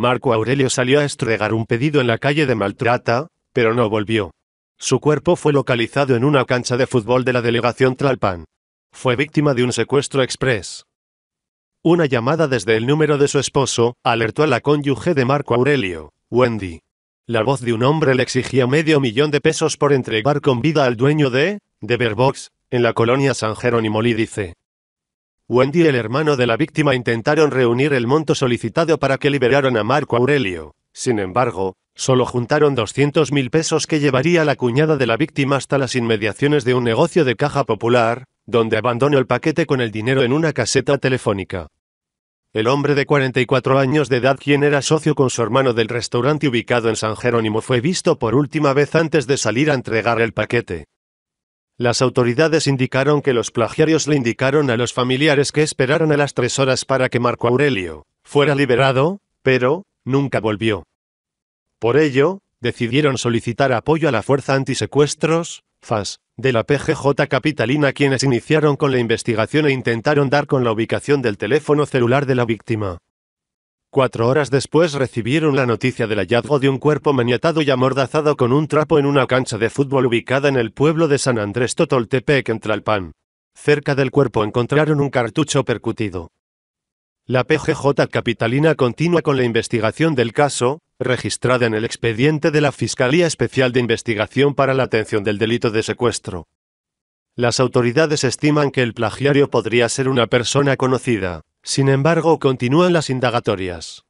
Marco Aurelio salió a estregar un pedido en la calle de Maltrata, pero no volvió. Su cuerpo fue localizado en una cancha de fútbol de la delegación Tlalpan. Fue víctima de un secuestro express. Una llamada desde el número de su esposo alertó a la cónyuge de Marco Aurelio, Wendy. La voz de un hombre le exigía medio millón de pesos por entregar con vida al dueño de, de Verbox, en la colonia San Jerónimo Lídice. Wendy y el hermano de la víctima intentaron reunir el monto solicitado para que liberaran a Marco Aurelio. Sin embargo, solo juntaron 200 mil pesos que llevaría la cuñada de la víctima hasta las inmediaciones de un negocio de caja popular, donde abandonó el paquete con el dinero en una caseta telefónica. El hombre de 44 años de edad, quien era socio con su hermano del restaurante ubicado en San Jerónimo, fue visto por última vez antes de salir a entregar el paquete. Las autoridades indicaron que los plagiarios le indicaron a los familiares que esperaron a las tres horas para que Marco Aurelio fuera liberado, pero nunca volvió. Por ello, decidieron solicitar apoyo a la Fuerza Antisecuestros, FAS, de la PGJ Capitalina quienes iniciaron con la investigación e intentaron dar con la ubicación del teléfono celular de la víctima. Cuatro horas después recibieron la noticia del hallazgo de un cuerpo maniatado y amordazado con un trapo en una cancha de fútbol ubicada en el pueblo de San Andrés Totoltepec en Tlalpan. Cerca del cuerpo encontraron un cartucho percutido. La PGJ capitalina continúa con la investigación del caso, registrada en el expediente de la Fiscalía Especial de Investigación para la Atención del Delito de Secuestro. Las autoridades estiman que el plagiario podría ser una persona conocida. Sin embargo continúan las indagatorias.